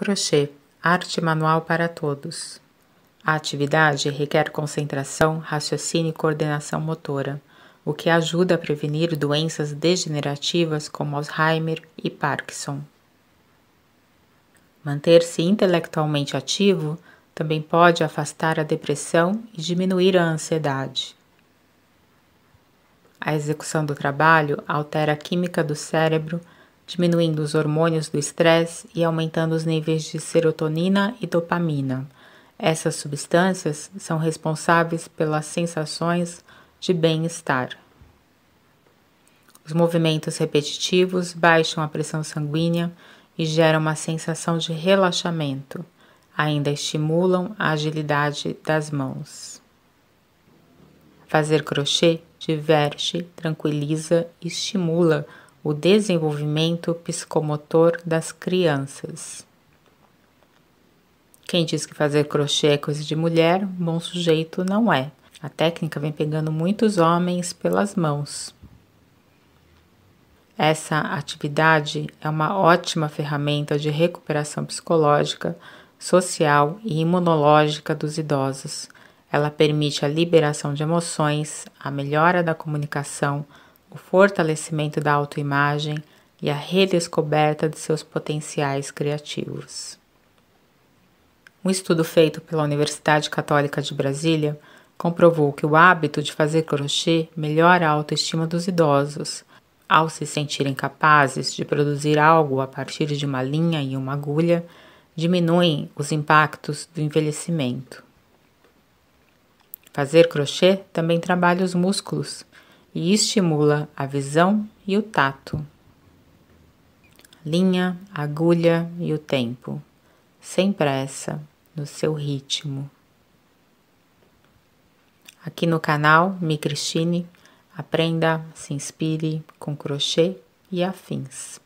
Crochê Arte Manual para Todos. A atividade requer concentração, raciocínio e coordenação motora, o que ajuda a prevenir doenças degenerativas como Alzheimer e Parkinson. Manter-se intelectualmente ativo também pode afastar a depressão e diminuir a ansiedade. A execução do trabalho altera a química do cérebro diminuindo os hormônios do estresse e aumentando os níveis de serotonina e dopamina. Essas substâncias são responsáveis pelas sensações de bem-estar. Os movimentos repetitivos baixam a pressão sanguínea e geram uma sensação de relaxamento. Ainda estimulam a agilidade das mãos. Fazer crochê diverte, tranquiliza e estimula o desenvolvimento psicomotor das crianças. Quem diz que fazer crochê é coisa de mulher, bom sujeito não é. A técnica vem pegando muitos homens pelas mãos. Essa atividade é uma ótima ferramenta de recuperação psicológica, social e imunológica dos idosos. Ela permite a liberação de emoções, a melhora da comunicação, o fortalecimento da autoimagem e a redescoberta de seus potenciais criativos. Um estudo feito pela Universidade Católica de Brasília comprovou que o hábito de fazer crochê melhora a autoestima dos idosos, ao se sentirem capazes de produzir algo a partir de uma linha e uma agulha, diminuem os impactos do envelhecimento. Fazer crochê também trabalha os músculos, e estimula a visão e o tato. Linha, agulha e o tempo, sem pressa, no seu ritmo. Aqui no canal Me Cristine, aprenda, se inspire com crochê e afins.